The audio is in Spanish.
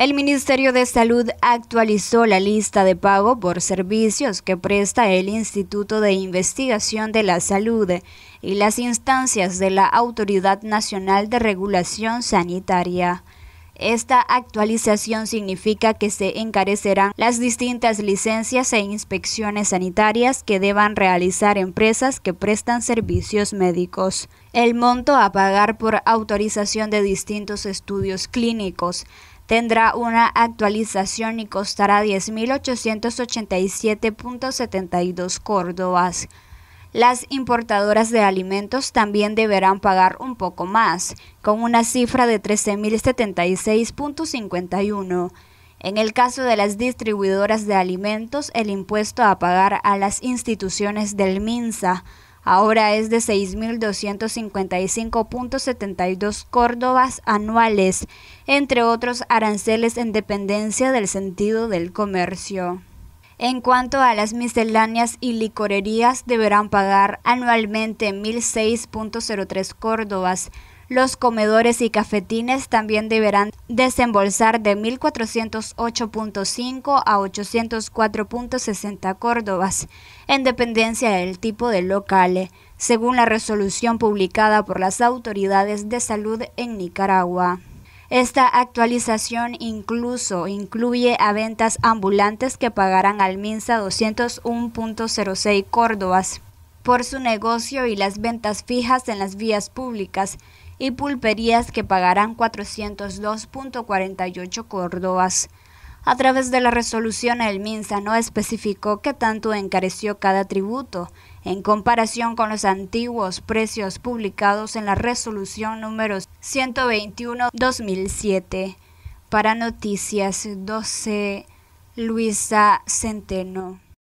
El Ministerio de Salud actualizó la lista de pago por servicios que presta el Instituto de Investigación de la Salud y las instancias de la Autoridad Nacional de Regulación Sanitaria. Esta actualización significa que se encarecerán las distintas licencias e inspecciones sanitarias que deban realizar empresas que prestan servicios médicos. El monto a pagar por autorización de distintos estudios clínicos, tendrá una actualización y costará 10.887.72 córdobas. Las importadoras de alimentos también deberán pagar un poco más, con una cifra de 13.076.51. En el caso de las distribuidoras de alimentos, el impuesto a pagar a las instituciones del MINSA ahora es de 6.255.72 córdobas anuales, entre otros aranceles en dependencia del sentido del comercio. En cuanto a las misceláneas y licorerías, deberán pagar anualmente 1.006.03 córdobas, los comedores y cafetines también deberán desembolsar de 1.408.5 a 804.60 córdobas, en dependencia del tipo de local, según la resolución publicada por las autoridades de salud en Nicaragua. Esta actualización incluso incluye a ventas ambulantes que pagarán al MINSA 201.06 córdobas por su negocio y las ventas fijas en las vías públicas y pulperías que pagarán 402.48 córdobas. A través de la resolución, el MINSA no especificó qué tanto encareció cada tributo en comparación con los antiguos precios publicados en la resolución número 121-2007. Para Noticias 12, Luisa Centeno.